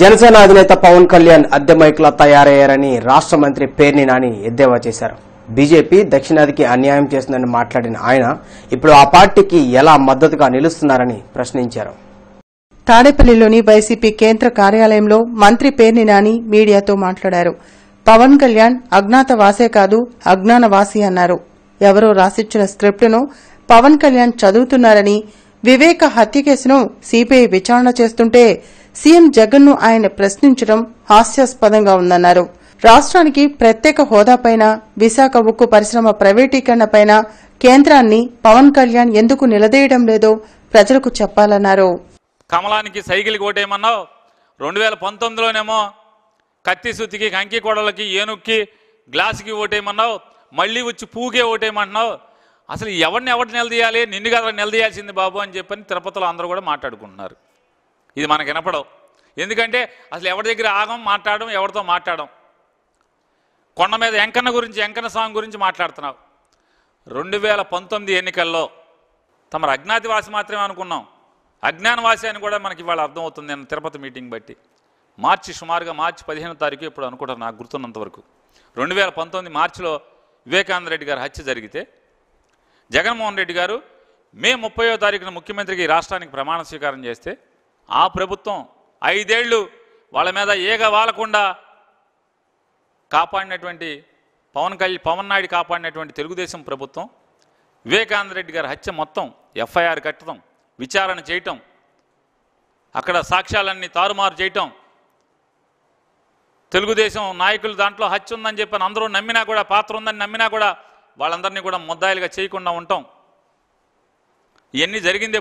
జనసేన అధినేత పవన్ కళ్యాణ్ అద్దె మైకులా తయారయ్యారని రాష్ట్ర మంత్రి పేర్ని నాని ఎద్దేవా చేశారు బీజేపీ దక్షిణాదికి అన్యాయం చేసిందని మాట్లాడిన ఆయన ఇప్పుడు ఆ పార్టీకి ఎలా మద్దతుగా నిలుస్తున్నారని ప్రశ్నించారు తాడేపల్లిలోని వైసీపీ కేంద్ర కార్యాలయంలో మంత్రి పేర్ని నాని మీడియాతో మాట్లాడారు పవన్ కళ్యాణ్ అజ్ఞాత వాసే కాదు అజ్ఞానవాసి అన్నారు ఎవరో రాసిచ్చిన స్క్రిప్టును పవన్ కళ్యాణ్ చదువుతున్నారని వివేక హత్య కేసును సిబిఐ విచారణ చేస్తుంటే సీఎం జగన్ను ఆయన ప్రశ్నించడం హాస్యాస్పదంగా ఉందన్నారు రాష్ట్రానికి ప్రత్యేక హోదాపైన విశాఖ ఉక్కు పరిశ్రమ పైన కేంద్రాన్ని పవన్ కళ్యాణ్ ఎందుకు నిలదీయడం లేదో ప్రజలకు చెప్పాలన్నారు కమలానికి సైకిల్ కోటేయమన్నావు రెండు వేల పంతొమ్మిదిలోనేమో కత్తి శుద్ధికి కంకి కొడలకి ఏనుక్కి గ్లాసుకి ఓటేయమన్నావు మళ్ళీ వచ్చి పూకే ఓటేయమంటున్నావు అసలు ఎవరిని ఎవరిని నిలదీయాలి నిన్ను కదా నిలదీయాల్సింది బాబు అని చెప్పని తిరుపతిలో అందరూ కూడా మాట్లాడుకుంటున్నారు ఇది మనకు వినపడవు ఎందుకంటే అసలు ఎవరి దగ్గర ఆగం మాట్లాడడం ఎవరితో మాట్లాడడం కొండ మీద ఎంకన్న గురించి ఎంకన్న స్వామి గురించి మాట్లాడుతున్నావు రెండు వేల పంతొమ్మిది ఎన్నికల్లో తమరు అజ్ఞాతివాసి మాత్రమే అనుకున్నాం అజ్ఞానవాసి అని కూడా మనకి ఇవాళ అర్థమవుతుంది నేను తిరుపతి మీటింగ్ బట్టి మార్చి సుమారుగా మార్చి పదిహేను తారీఖు ఇప్పుడు అనుకుంటారు నాకు గుర్తున్నంత వరకు రెండు వేల పంతొమ్మిది మార్చిలో వివేకానంద రెడ్డి గారు హత్య జరిగితే జగన్మోహన్ రెడ్డి గారు మే ముప్పయో తారీఖున ముఖ్యమంత్రికి రాష్ట్రానికి ప్రమాణ స్వీకారం చేస్తే ఆ ప్రభుత్వం ఐదేళ్లు వాళ్ళ మీద ఏగ వాలకుండా కాపాడినటువంటి పవన్ కళ్యాణ్ పవన్ నాయుడు కాపాడినటువంటి తెలుగుదేశం ప్రభుత్వం వివేకానంద రెడ్డి గారి హత్య మొత్తం ఎఫ్ఐఆర్ కట్టడం విచారణ చేయటం అక్కడ సాక్ష్యాలన్నీ తారుమారు చేయటం తెలుగుదేశం నాయకులు దాంట్లో హత్య ఉందని చెప్పని అందరూ నమ్మినా కూడా పాత్ర ఉందని నమ్మినా కూడా వాళ్ళందరినీ కూడా ముద్దాయిలుగా చేయకుండా ఉంటాం ఇవన్నీ జరిగింది